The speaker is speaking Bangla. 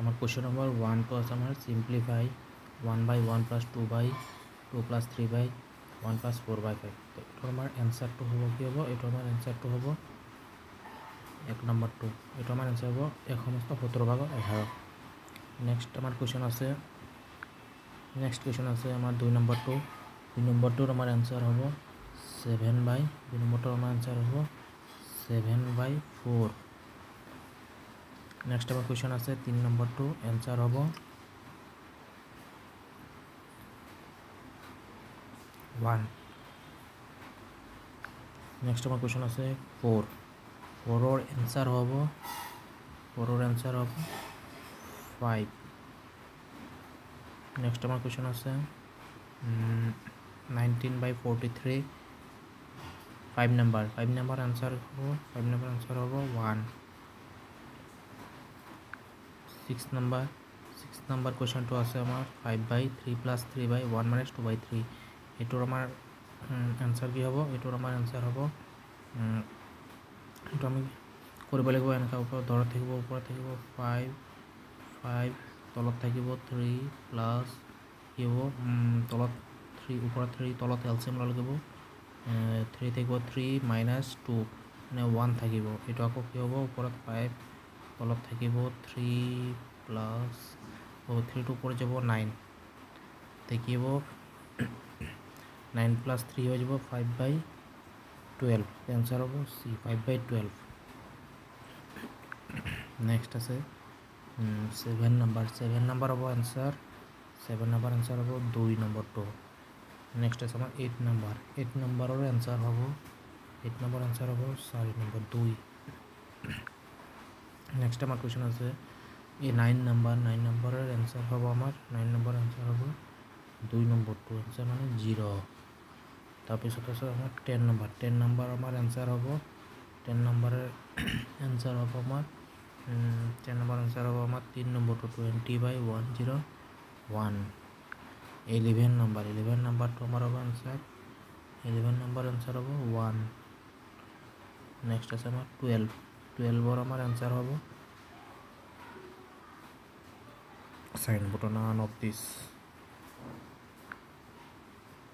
আমার কোশ্চেন নম্বর ওয়ান প্লাস আমার simplify one by one plus two by two plus three by one plus four by five তো এইটোৰ আমাৰ এনচাৰটো হ'ব কি হ'ব এইটো আমাৰ এনচাৰটো হ'ব এক টু এইটো আমাৰ এনচাৰ হ'ব এক সমস্ত সোতৰ ভাগৰ এঘাৰ নেক্সট আমাৰ কুৱেশ্যন আছে নেক্সট কুৱেশ্যন আছে আমাৰ দুই নম্বৰটো দুই নম্বৰটোৰ আমাৰ এনচাৰ হ'ব ছেভেন বাই দুই নম্বৰটোৰ আমাৰ এনচাৰ হ'ব ছেভেন বাই ফ'ৰ नेक्स्ट अब क्वेश्चन आसे तीन नम्बर टू एसार हम नेक्स्ट अब क्वेश्चन आज फोर फोर एसार हम फोर एसार हम फाइव नेक्स्ट अब क्वेश्चन आसे nineteen by forty three five number five number answer हम फाइव नम्बर एसार हम one six number six number question तो आज आम five by three plus three by one minus two by three your आम एन्सार कि हम यूर आम एन्सार हम तो आम लगे एने ऊपर थी ऊपर थी फाइव फाइव तलत थी थ्री प्लास तलत थ्री ऊपर थ्री तलत एल सी एम लगे थ्री थी थ्री माइनास टू मैंने वान थको यू आक हम ऊपर फाइव বলব থাকিবো 3 প্লাস ও 32 পড় যাব 9 দেখিবো 9 + 3 হ যাব 5 / 12 অ্যানসার হবো C 5 / 12 নেক্সট আছে 7 নাম্বার 7 নাম্বার অওর অ্যানসার 7 নাম্বার অ্যানসার হবো 2 নম্বর 2 নেক্সট আছে 8 নাম্বার 8 নাম্বার অওর অ্যানসার হবো 8 নাম্বার অ্যানসার হবো 4 নম্বর 2 নেক্সট আমার কোয়েশন আছে এই নাইন নাম্বার নাইন নম্বরের অ্যান্সার হবো আমার নাইন নম্বর অ্যান্সার হবো দুই নম্বর টু অ্যান্সার মানে জিরো তাৰপিছত আছে আমাৰ টেন নাম্বাৰ টেন নাম্বাৰ আমাৰ এনচাৰ হ'ব টেন নাম্বাৰৰ এনচাৰ হ'ব আমাৰ টেন নাম্বাৰ এনচাৰ হ'ব আমাৰ তিনি নম্বৰটো twenty by one zero' one eleven number eleven নাম্বাৰটো আমাৰ হ'ব এনচাৰ ইলেভেন নাম্বাৰ এনচাৰ হ'ব ওৱান নেক্সট আছে আমাৰ টুৱেল্ভ টুয়েলভৰ আমাৰ এনচাৰ হ'ব চাইন বুটনা অন অফ দিছ